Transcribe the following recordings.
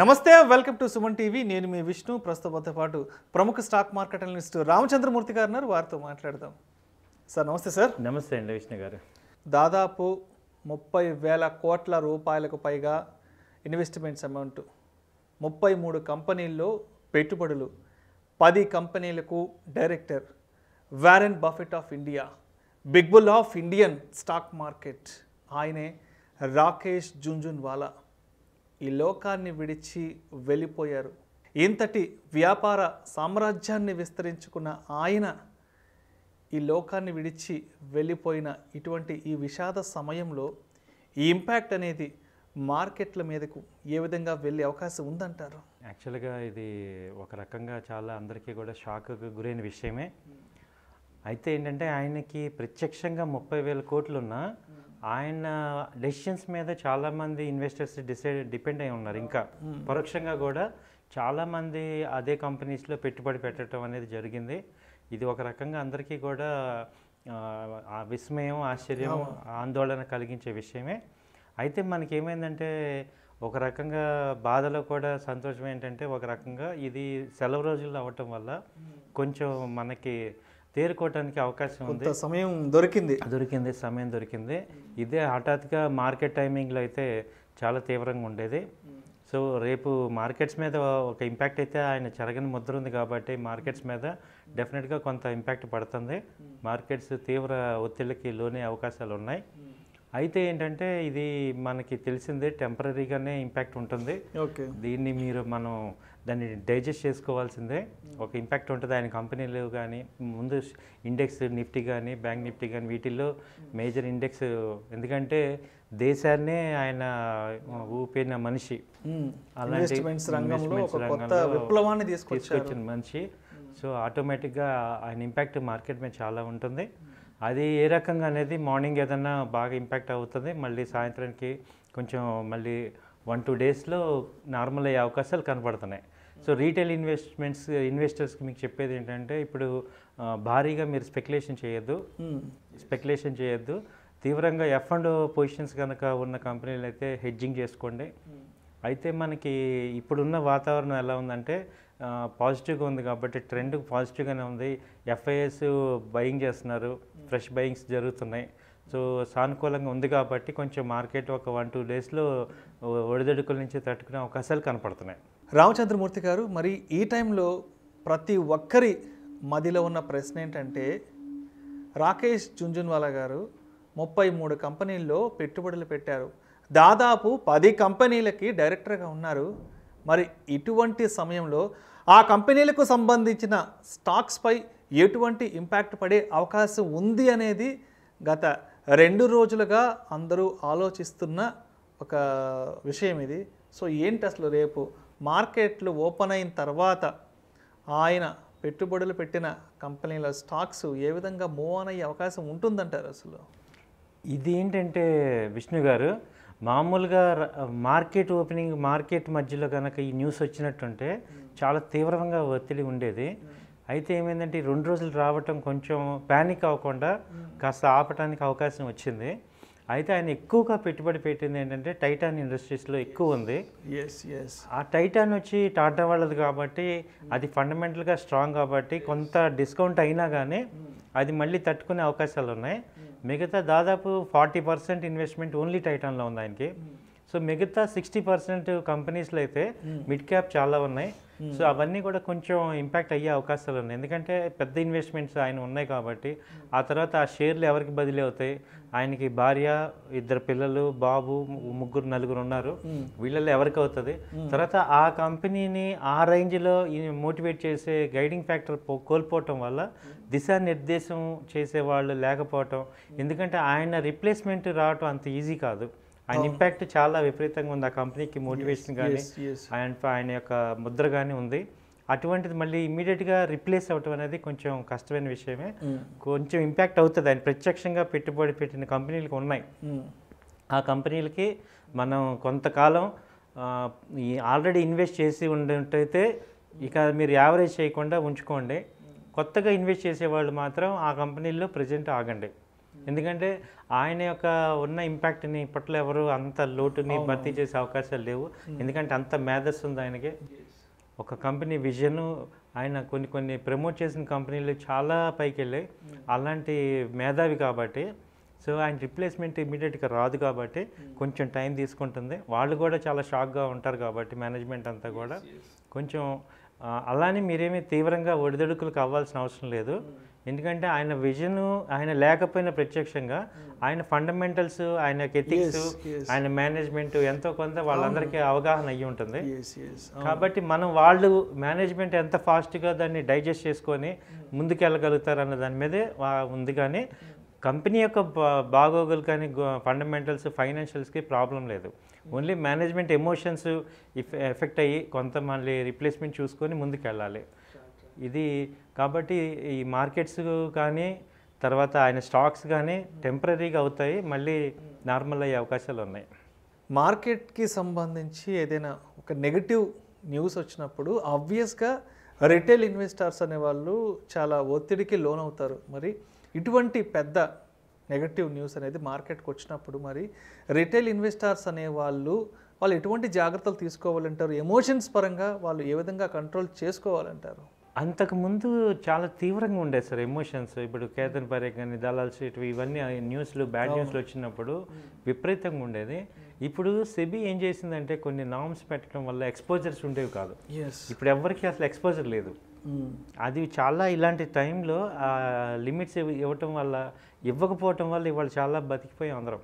నమస్తే welcome to Suman TV నేను మీ విష్ణు ప్రస్తుతంతో పాటు ప్రముఖ స్టాక్ మార్కెట్ అనలిస్ట్ రామచంద్రమూర్తి గారు ఉన్నారు వారితో మాట్లాడదాం సార్ నమస్తే సార్ నమస్తే అండి విష్ణు గారు దాదాపు ముప్పై వేల కోట్ల రూపాయలకు పైగా ఇన్వెస్ట్మెంట్స్ అమౌంట్ ముప్పై మూడు కంపెనీల్లో పెట్టుబడులు పది కంపెనీలకు director Warren Buffett of India big bull of Indian stock market ఆయనే రాకేష్ జున్జున్వాలా ఈ లోకాన్ని విడిచి వెళ్ళిపోయారు ఇంతటి వ్యాపార సామ్రాజ్యాన్ని విస్తరించుకున్న ఆయన ఈ లోకాన్ని విడిచి వెళ్ళిపోయిన ఇటువంటి ఈ విషాద సమయంలో ఈ ఇంపాక్ట్ అనేది మార్కెట్ల మీదకు ఏ విధంగా వెళ్ళే అవకాశం ఉందంటారు యాక్చువల్గా ఇది ఒక రకంగా చాలా అందరికీ కూడా షాక్కు గురైన విషయమే అయితే ఏంటంటే ఆయనకి ప్రత్యక్షంగా ముప్పై వేల కోట్లున్నా ఆయన డెసిషన్స్ మీద చాలామంది ఇన్వెస్టర్స్ డిసైడ్ డిపెండ్ అయి ఉన్నారు ఇంకా పరోక్షంగా కూడా చాలామంది అదే కంపెనీస్లో పెట్టుబడి పెట్టడం అనేది జరిగింది ఇది ఒక రకంగా అందరికీ కూడా విస్మయం ఆశ్చర్యం ఆందోళన కలిగించే విషయమే అయితే మనకి ఏమైందంటే ఒక రకంగా బాధలో కూడా సంతోషం ఏంటంటే ఒక రకంగా ఇది సెలవు రోజుల్లో అవ్వటం వల్ల కొంచెం మనకి తేరుకోవడానికి అవకాశం ఉంది సమయం దొరికింది దొరికింది సమయం దొరికింది ఇదే హఠాత్తుగా మార్కెట్ టైమింగ్లో అయితే చాలా తీవ్రంగా ఉండేది సో రేపు మార్కెట్స్ మీద ఒక ఇంపాక్ట్ అయితే ఆయన చెరగని ముద్ర ఉంది కాబట్టి మార్కెట్స్ మీద డెఫినెట్గా కొంత ఇంపాక్ట్ పడుతుంది మార్కెట్స్ తీవ్ర ఒత్తిళ్ళకి లోనే అవకాశాలు ఉన్నాయి అయితే ఏంటంటే ఇది మనకి తెలిసిందే టెంపరీగానే ఇంపాక్ట్ ఉంటుంది ఓకే దీన్ని మీరు మనం దాన్ని డైజెస్ట్ చేసుకోవాల్సిందే ఒక ఇంపాక్ట్ ఉంటుంది ఆయన కంపెనీలు కానీ ముందు ఇండెక్స్ నిఫ్టీ కానీ బ్యాంక్ నిఫ్టీ కానీ వీటిల్లో మేజర్ ఇండెక్స్ ఎందుకంటే దేశాన్నే ఆయన ఊపిన మనిషి అలాంటి తీసుకొచ్చిన మనిషి సో ఆటోమేటిక్గా ఆయన ఇంపాక్ట్ మార్కెట్ మీద చాలా ఉంటుంది అది ఏ రకంగా అనేది మార్నింగ్ ఏదన్నా బాగా ఇంపాక్ట్ అవుతుంది మళ్ళీ సాయంత్రానికి కొంచెం మళ్ళీ వన్ టూ డేస్లో నార్మల్ అయ్యే అవకాశాలు కనపడుతున్నాయి సో రీటైల్ ఇన్వెస్ట్మెంట్స్ ఇన్వెస్టర్స్కి మీకు చెప్పేది ఏంటంటే ఇప్పుడు భారీగా మీరు స్పెక్యులేషన్ చేయొద్దు స్పెక్యులేషన్ చేయొద్దు తీవ్రంగా ఎఫ్ అండ్ పొజిషన్స్ కనుక ఉన్న కంపెనీలు అయితే హెడ్జింగ్ చేసుకోండి అయితే మనకి ఇప్పుడున్న వాతావరణం ఎలా ఉందంటే పాజిటివ్గా ఉంది కాబట్టి ట్రెండ్ పాజిటివ్గానే ఉంది ఎఫ్ఐఎస్ బయింగ్ చేస్తున్నారు ఫ్రెష్ బయింగ్స్ జరుగుతున్నాయి సో సానుకూలంగా ఉంది కాబట్టి కొంచెం మార్కెట్ ఒక వన్ టూ డేస్లో ఒడిదొడుకుల నుంచి తట్టుకునే అవకాశాలు కనపడుతున్నాయి రామచంద్రమూర్తి గారు మరి ఈ టైంలో ప్రతి ఒక్కరి మదిలో ఉన్న ప్రశ్న ఏంటంటే రాకేష్ జుంజున్వాలా గారు ముప్పై మూడు కంపెనీల్లో పెట్టుబడులు పెట్టారు దాదాపు పది కంపెనీలకి డైరెక్టర్గా ఉన్నారు మరి ఇటువంటి సమయంలో ఆ కంపెనీలకు సంబంధించిన స్టాక్స్పై ఎటువంటి ఇంపాక్ట్ పడే అవకాశం ఉంది అనేది గత రెండు రోజులుగా అందరూ ఆలోచిస్తున్న ఒక విషయం ఇది సో ఏంటి అసలు రేపు మార్కెట్లు ఓపెన్ అయిన తర్వాత ఆయన పెట్టుబడులు పెట్టిన కంపెనీల స్టాక్స్ ఏ విధంగా మూవ్ ఆన్ అయ్యే అవకాశం ఉంటుందంటారు అసలు ఇది ఏంటంటే విష్ణు గారు మామూలుగా మార్కెట్ ఓపెనింగ్ మార్కెట్ మధ్యలో కనుక ఈ న్యూస్ వచ్చినట్టుంటే చాలా తీవ్రంగా ఒత్తిడి ఉండేది అయితే ఏమైందంటే రెండు రోజులు రావటం కొంచెం ప్యానిక్ అవ్వకుండా కాస్త ఆపటానికి అవకాశం వచ్చింది అయితే ఆయన ఎక్కువగా పెట్టుబడి పెట్టింది ఏంటంటే టైటాన్ ఇండస్ట్రీస్లో ఎక్కువ ఉంది ఆ టైటాన్ వచ్చి టాటా వాళ్ళది కాబట్టి అది ఫండమెంటల్గా స్ట్రాంగ్ కాబట్టి కొంత డిస్కౌంట్ అయినా కానీ అది మళ్ళీ తట్టుకునే అవకాశాలు ఉన్నాయి మిగతా దాదాపు ఫార్టీ పర్సెంట్ ఇన్వెస్ట్మెంట్ ఓన్లీ టైటాన్లో ఉంది ఆయనకి సో మిగతా సిక్స్టీ పర్సెంట్ కంపెనీస్లో అయితే మిడ్ క్యాప్ చాలా ఉన్నాయి సో అవన్నీ కూడా కొంచెం ఇంపాక్ట్ అయ్యే అవకాశాలు ఉన్నాయి ఎందుకంటే పెద్ద ఇన్వెస్ట్మెంట్స్ ఆయన ఉన్నాయి కాబట్టి ఆ తర్వాత ఆ షేర్లు ఎవరికి బదిలీ అవుతాయి ఆయనకి భార్య ఇద్దరు పిల్లలు బాబు ముగ్గురు నలుగురు ఉన్నారు వీళ్ళల్లో ఎవరికి అవుతుంది తర్వాత ఆ కంపెనీని ఆ రేంజ్లో మోటివేట్ చేసే గైడింగ్ ఫ్యాక్టర్ కోల్పోవటం వల్ల దిశానిర్దేశం చేసే వాళ్ళు లేకపోవటం ఎందుకంటే ఆయన రిప్లేస్మెంట్ రావటం అంత ఈజీ కాదు ఆయన ఇంపాక్ట్ చాలా విపరీతంగా ఉంది ఆ కంపెనీకి మోటివేషన్ కానీ ఆయన ఆయన యొక్క ముద్ర కానీ ఉంది అటువంటిది మళ్ళీ ఇమీడియట్గా రిప్లేస్ అవ్వటం అనేది కొంచెం కష్టమైన విషయమే కొంచెం ఇంపాక్ట్ అవుతుంది ఆయన ప్రత్యక్షంగా పెట్టుబడి పెట్టిన కంపెనీలకు ఉన్నాయి ఆ కంపెనీలకి మనం కొంతకాలం ఆల్రెడీ ఇన్వెస్ట్ చేసి ఉండేటైతే ఇక మీరు యావరేజ్ చేయకుండా ఉంచుకోండి కొత్తగా ఇన్వెస్ట్ చేసేవాళ్ళు మాత్రం ఆ కంపెనీల్లో ప్రజెంట్ ఆగండి ఎందుకంటే ఆయన యొక్క ఉన్న ఇంపాక్ట్ని ఇప్పట్లో ఎవరు అంత లోటుని భర్తీ చేసే అవకాశాలు లేవు ఎందుకంటే అంత మేధస్సు ఉంది ఆయనకి ఒక కంపెనీ విజన్ ఆయన కొన్ని కొన్ని ప్రమోట్ చేసిన కంపెనీలు చాలా పైకి వెళ్ళాయి అలాంటి మేధావి కాబట్టి సో ఆయన రిప్లేస్మెంట్ ఇమీడియట్గా రాదు కాబట్టి కొంచెం టైం తీసుకుంటుంది వాళ్ళు కూడా చాలా షాక్గా ఉంటారు కాబట్టి మేనేజ్మెంట్ అంతా కూడా కొంచెం అలానే మీరేమీ తీవ్రంగా ఒడిదొడుకులకు అవ్వాల్సిన అవసరం లేదు ఎందుకంటే ఆయన విజన్ ఆయన లేకపోయినా ప్రత్యక్షంగా ఆయన ఫండమెంటల్స్ ఆయన ఎథిక్స్ ఆయన మేనేజ్మెంట్ ఎంతో కొంత వాళ్ళందరికీ అవగాహన అయ్యి ఉంటుంది కాబట్టి మనం వాళ్ళు మేనేజ్మెంట్ ఎంత ఫాస్ట్గా దాన్ని డైజెస్ట్ చేసుకొని ముందుకెళ్ళగలుగుతారు అన్న దాని మీదే ఉంది కానీ కంపెనీ యొక్క బాగోగులు కానీ ఫండమెంటల్స్ ఫైనాన్షియల్స్కి ప్రాబ్లం లేదు ఓన్లీ మేనేజ్మెంట్ ఎమోషన్స్ ఎఫెక్ట్ అయ్యి కొంత మళ్ళీ రిప్లేస్మెంట్ చూసుకొని ముందుకెళ్ళాలి ఇది కాబట్టి ఈ మార్కెట్స్ కానీ తర్వాత ఆయన స్టాక్స్ కానీ టెంపరీగా అవుతాయి మళ్ళీ నార్మల్ అయ్యే అవకాశాలు ఉన్నాయి మార్కెట్కి సంబంధించి ఏదైనా ఒక నెగటివ్ న్యూస్ వచ్చినప్పుడు ఆబ్వియస్గా రిటైల్ ఇన్వెస్టర్స్ అనేవాళ్ళు చాలా ఒత్తిడికి లోన్ అవుతారు మరి ఇటువంటి పెద్ద నెగటివ్ న్యూస్ అనేది మార్కెట్కి వచ్చినప్పుడు మరి రిటైల్ ఇన్వెస్టర్స్ అనేవాళ్ళు వాళ్ళు ఎటువంటి జాగ్రత్తలు తీసుకోవాలంటారు ఎమోషన్స్ పరంగా వాళ్ళు ఏ విధంగా కంట్రోల్ చేసుకోవాలంటారు అంతకుముందు చాలా తీవ్రంగా ఉండేది సార్ ఎమోషన్స్ ఇప్పుడు కేతన్ పరేఖ్ కానీ దళాల్ స్ట్రీట్ ఇవన్నీ న్యూస్లు బ్యాడ్ న్యూస్లు వచ్చినప్పుడు విపరీతంగా ఉండేది ఇప్పుడు సెబీ ఏం చేసిందంటే కొన్ని నామ్స్ పెట్టడం వల్ల ఎక్స్పోజర్స్ ఉండేవి కాదు ఇప్పుడు ఎవరికి అసలు ఎక్స్పోజర్ లేదు అది చాలా ఇలాంటి టైంలో లిమిట్స్ ఇవ్వటం వల్ల ఇవ్వకపోవటం వల్ల ఇవాళ చాలా బతికిపోయి అందరం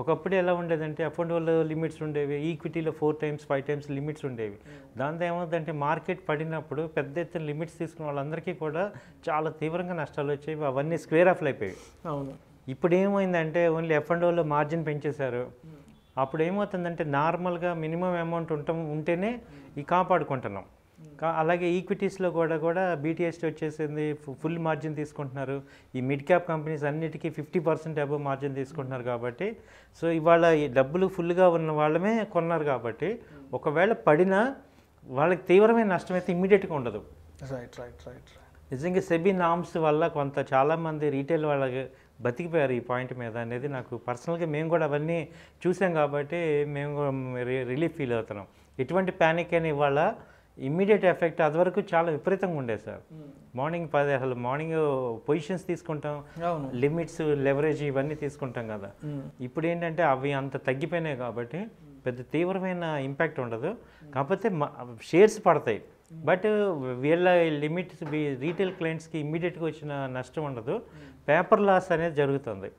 ఒకప్పుడు ఎలా ఉండేదంటే వల్ల లిమిట్స్ ఉండేవి ఈక్విటీలో four times five times limits ఉండేవి hmm. దాంతో ఏమవుతుందంటే మార్కెట్ పడినప్పుడు పెద్ద ఎత్తున లిమిట్స్ తీసుకున్న వాళ్ళందరికీ కూడా చాలా తీవ్రంగా నష్టాలు వచ్చేవి అవన్నీ స్క్వేర్ ఆఫ్లు అయిపోయి అవును ఇప్పుడు ఏమైందంటే ఓన్లీ ఎఫ్ అండ్ మార్జిన్ పెంచేశారు hmm. అప్పుడు ఏమవుతుందంటే నార్మల్గా మినిమం అమౌంట్ ఉంటాం ఉంటేనే hmm. ఈ కాపాడుకుంటున్నాం అలాగే ఈక్విటీస్లో కూడా కూడా బీటీఎస్టీ వచ్చేసింది ఫుల్ మార్జిన్ తీసుకుంటున్నారు ఈ మిడ్ క్యాప్ కంపెనీస్ అన్నిటికీ ఫిఫ్టీ పర్సెంట్ అబవ్ మార్జిన్ తీసుకుంటున్నారు కాబట్టి సో ఇవాళ ఈ డబ్బులు ఫుల్గా ఉన్న వాళ్ళమే కొన్నారు కాబట్టి hmm. ఒకవేళ పడినా వాళ్ళకి తీవ్రమైన నష్టం అయితే ఇమ్మీడియట్గా ఉండదు రైట్ రైట్ రైట్ నిజంగా సెబీ నామ్స్ వల్ల కొంత చాలామంది రీటైల్ వాళ్ళకి బతికిపోయారు ఈ పాయింట్ మీద అనేది నాకు పర్సనల్గా మేము కూడా అవన్నీ చూసాం కాబట్టి మేము రిలీఫ్ ఫీల్ అవుతున్నాం ఎటువంటి ప్యానిక్ అయినా ఇవాళ ఇమ్మీడియట్ ఎఫెక్ట్ అది వరకు చాలా విపరీతంగా ఉండేది సార్ hmm. మార్నింగ్ పది అసలు మార్నింగ్ పొజిషన్స్ తీసుకుంటాం లిమిట్స్ లెవరేజ్ ఇవన్నీ తీసుకుంటాం కదా hmm. ఇప్పుడు ఏంటంటే అవి అంత తగ్గిపోయినాయి కాబట్టి hmm. పెద్ద తీవ్రమైన ఇంపాక్ట్ ఉండదు కాకపోతే షేర్స్ పడతాయి బట్ వీళ్ళ లిమిట్స్ రీటైల్ క్లయింట్స్కి ఇమ్మీడియట్గా వచ్చిన నష్టం ఉండదు పేపర్ లాస్ అనేది జరుగుతుంది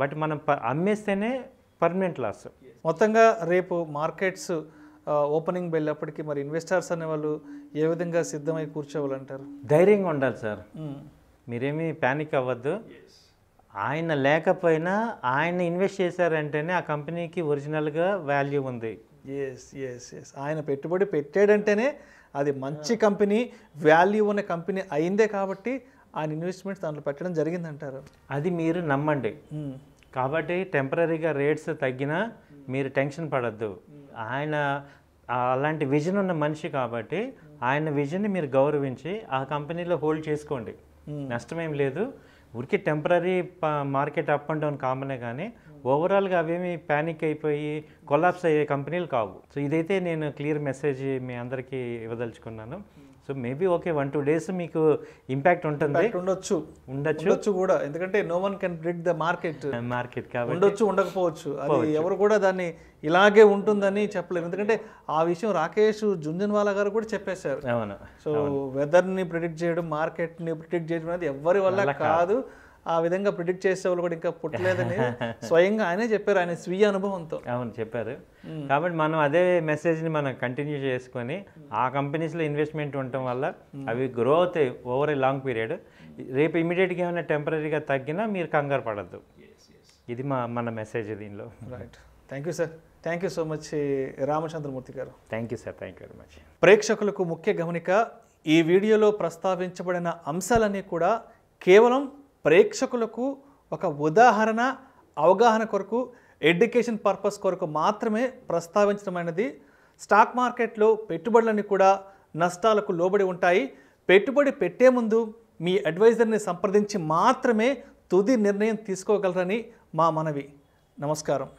బట్ మనం అమ్మేస్తేనే పర్మనెంట్ లాస్ మొత్తంగా రేపు మార్కెట్స్ ఓపెనింగ్ వెళ్ళేప్పటికీ మరి ఇన్వెస్టర్స్ అనేవాళ్ళు ఏ విధంగా సిద్ధమై కూర్చోవాలంటారు ధైర్యంగా ఉండాలి సార్ మీరేమీ ప్యానిక్ అవ్వద్దు ఆయన లేకపోయినా ఆయన ఇన్వెస్ట్ చేశారంటేనే ఆ కంపెనీకి ఒరిజినల్గా వాల్యూ ఉంది ఎస్ ఎస్ ఎస్ ఆయన పెట్టుబడి పెట్టాడంటేనే అది మంచి కంపెనీ వాల్యూ ఉన్న కంపెనీ అయిందే కాబట్టి ఆయన ఇన్వెస్ట్మెంట్ దాంట్లో పెట్టడం జరిగిందంటారు అది మీరు నమ్మండి కాబట్టి టెంపరీగా రేట్స్ తగ్గినా మీరు టెన్షన్ పడద్దు ఆయన అలాంటి విజన్ ఉన్న మనిషి కాబట్టి ఆయన విజన్ని మీరు గౌరవించి ఆ కంపెనీలో హోల్డ్ చేసుకోండి నష్టమేం లేదు ఊరికి temporary market up and down కామనే కానీ ఓవరాల్గా అవేమి ప్యానిక్ అయిపోయి కొలాప్స్ అయ్యే కంపెనీలు కావు సో ఇదైతే నేను క్లియర్ మెసేజ్ మీ అందరికీ ఇవ్వదలుచుకున్నాను so maybe okay one two days మీకు ఇంపాక్ట్ ఉంటుంది ఉండొచ్చు ఉండొచ్చు కూడా ఎందుకంటే no one can predict the market market కాబట్టి ఉండొచ్చు ఉండకపోవచ్చు అది ఎవరు కూడా దాన్ని ఇలాగే ఉంటుందని చెప్పలేము ఎందుకంటే ఆ విషయం రాకేష్ జుంజన్వాలా గారు కూడా చెప్పేశారు సో సో ని ప్రిడిక్ట్ చేయడం మార్కెట్ని ప్రిడిక్ట్ చేయడం అనేది ఎవరి వల్ల కాదు ఆ విధంగా ప్రిడిక్ట్ చేసేవాళ్ళు కూడా ఇంకా పుట్టలేదని స్వయంగా ఆయనే చెప్పారు ఆయన స్వీయ అనుభవంతో అవును చెప్పారు కాబట్టి మనం అదే మెసేజ్ని మనం కంటిన్యూ చేసుకొని ఆ కంపెనీస్లో ఇన్వెస్ట్మెంట్ ఉండటం వల్ల అవి గ్రో అవుతాయి ఓవర్ ఏ లాంగ్ పీరియడ్ రేపు ఇమీడియట్గా ఏమైనా టెంపరీగా తగ్గినా మీరు కంగారు పడద్దు ఇది మా మన మెసేజ్ దీనిలో right thank you sir thank you so much Ramachandramurthy గారు thank you sir thank you very much ప్రేక్షకులకు ముఖ్య గమనిక ఈ వీడియోలో ప్రస్తావించబడిన అంశాలన్నీ కూడా కేవలం ప్రేక్షకులకు ఒక ఉదాహరణ అవగాహన కొరకు ఎడ్యుకేషన్ పర్పస్ కొరకు మాత్రమే ప్రస్తావించడం అనేది స్టాక్ మార్కెట్లో పెట్టుబడులన్నీ కూడా నష్టాలకు లోబడి ఉంటాయి పెట్టుబడి పెట్టే ముందు మీ అడ్వైజర్ని సంప్రదించి మాత్రమే తుది నిర్ణయం తీసుకోగలరని మా మనవి నమస్కారం